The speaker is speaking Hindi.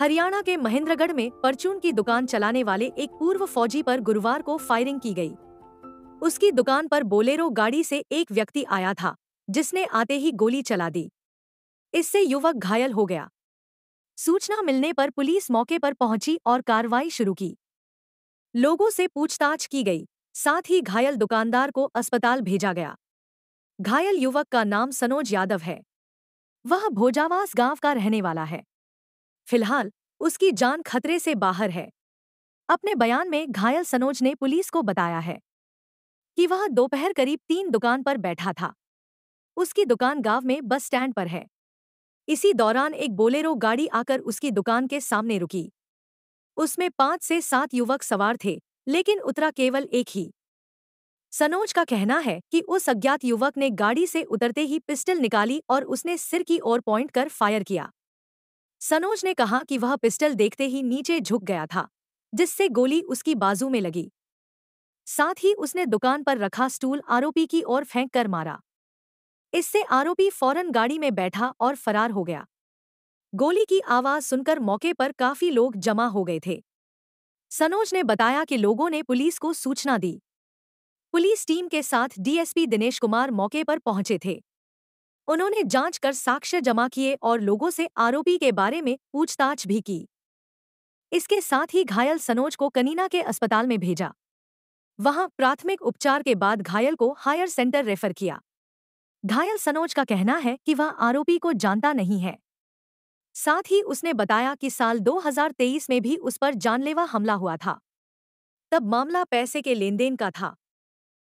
हरियाणा के महेंद्रगढ़ में परचून की दुकान चलाने वाले एक पूर्व फौजी पर गुरुवार को फायरिंग की गई उसकी दुकान पर बोलेरो गाड़ी से एक व्यक्ति आया था जिसने आते ही गोली चला दी इससे युवक घायल हो गया सूचना मिलने पर पुलिस मौके पर पहुंची और कार्रवाई शुरू की लोगों से पूछताछ की गई साथ ही घायल दुकानदार को अस्पताल भेजा गया घायल युवक का नाम सनोज यादव है वह भोजावास गांव का रहने वाला है फिलहाल उसकी जान खतरे से बाहर है अपने बयान में घायल सनोज ने पुलिस को बताया है कि वह दोपहर करीब तीन दुकान पर बैठा था उसकी दुकान गांव में बस स्टैंड पर है इसी दौरान एक बोलेरो गाड़ी आकर उसकी दुकान के सामने रुकी उसमें पांच से सात युवक सवार थे लेकिन उतरा केवल एक ही सनोज का कहना है कि उस अज्ञात युवक ने गाड़ी से उतरते ही पिस्टल निकाली और उसने सिर की ओर पॉइंट कर फायर किया सनोज ने कहा कि वह पिस्टल देखते ही नीचे झुक गया था जिससे गोली उसकी बाजू में लगी साथ ही उसने दुकान पर रखा स्टूल आरोपी की ओर फेंक कर मारा इससे आरोपी फौरन गाड़ी में बैठा और फरार हो गया गोली की आवाज सुनकर मौके पर काफी लोग जमा हो गए थे सनोज ने बताया कि लोगों ने पुलिस को सूचना दी पुलिस टीम के साथ डीएसपी दिनेश कुमार मौके पर पहुंचे थे उन्होंने जांच कर साक्ष्य जमा किए और लोगों से आरोपी के बारे में पूछताछ भी की इसके साथ ही घायल सनोज को कनीना के अस्पताल में भेजा वहां प्राथमिक उपचार के बाद घायल को हायर सेंटर रेफर किया घायल सनोज का कहना है कि वह आरोपी को जानता नहीं है साथ ही उसने बताया कि साल 2023 में भी उस पर जानलेवा हमला हुआ था तब मामला पैसे के लेनदेन का था